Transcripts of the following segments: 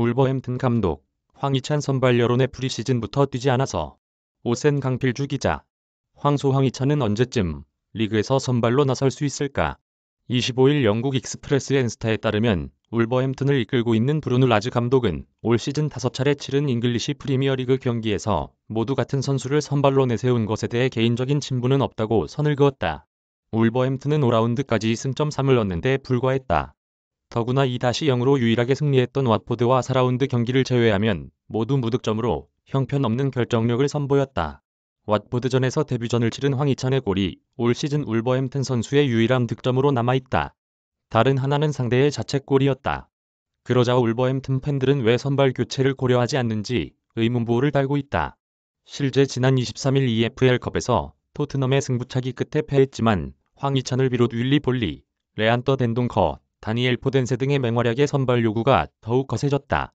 울버햄튼 감독, 황희찬 선발 여론의 프리시즌부터 뛰지 않아서 오센 강필주 기자, 황소 황희찬은 언제쯤 리그에서 선발로 나설 수 있을까? 25일 영국 익스프레스 엔스타에 따르면 울버햄튼을 이끌고 있는 브루누 라즈 감독은 올 시즌 5차례 치른 잉글리시 프리미어리그 경기에서 모두 같은 선수를 선발로 내세운 것에 대해 개인적인 친분은 없다고 선을 그었다. 울버햄튼은 5라운드까지 승점 3을 얻는데 불과했다. 더구나 2-0으로 유일하게 승리했던 왓포드와 4라운드 경기를 제외하면 모두 무득점으로 형편없는 결정력을 선보였다. 왓포드전에서 데뷔전을 치른 황희찬의 골이 올 시즌 울버햄튼 선수의 유일한 득점으로 남아있다. 다른 하나는 상대의 자책골이었다. 그러자 울버햄튼 팬들은 왜 선발 교체를 고려하지 않는지 의문부호를 달고 있다. 실제 지난 23일 EFL컵에서 토트넘의 승부차기 끝에 패했지만 황희찬을 비롯 윌리 볼리, 레안떠 덴동커, 다니엘 포덴세 등의 맹활약의 선발 요구가 더욱 거세졌다.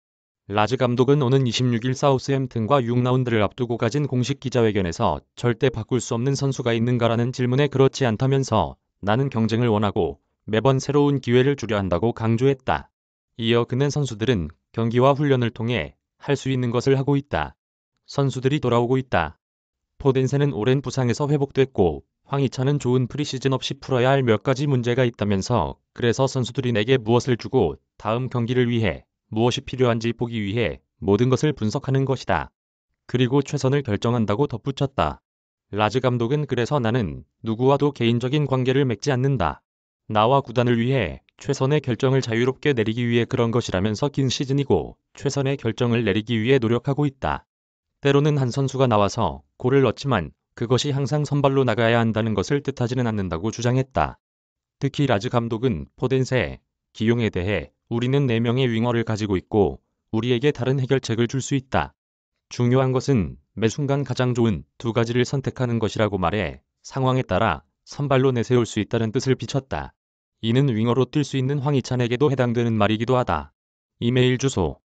라즈 감독은 오는 26일 사우스햄튼과 6라운드를 앞두고 가진 공식 기자회견에서 절대 바꿀 수 없는 선수가 있는가라는 질문에 그렇지 않다면서 나는 경쟁을 원하고 매번 새로운 기회를 주려 한다고 강조했다. 이어 그는 선수들은 경기와 훈련을 통해 할 수 있는 것을 하고 있다. 선수들이 돌아오고 있다. 포덴세는 오랜 부상에서 회복됐고 황희찬은 좋은 프리시즌 없이 풀어야 할 몇 가지 문제가 있다면서 그래서 선수들이 내게 무엇을 주고 다음 경기를 위해 무엇이 필요한지 보기 위해 모든 것을 분석하는 것이다. 그리고 최선을 결정한다고 덧붙였다. 라즈 감독은 그래서 나는 누구와도 개인적인 관계를 맺지 않는다. 나와 구단을 위해 최선의 결정을 자유롭게 내리기 위해 그런 것이라면서 긴 시즌이고 최선의 결정을 내리기 위해 노력하고 있다. 때로는 한 선수가 나와서 골을 넣지만 그것이 항상 선발로 나가야 한다는 것을 뜻하지는 않는다고 주장했다. 특히 라즈 감독은 포덴세, 기용에 대해 우리는 4명의 윙어를 가지고 있고 우리에게 다른 해결책을 줄 수 있다. 중요한 것은 매 순간 가장 좋은 두 가지를 선택하는 것이라고 말해 상황에 따라 선발로 내세울 수 있다는 뜻을 비쳤다. 이는 윙어로 뛸 수 있는 황희찬에게도 해당되는 말이기도 하다. 이메일 주소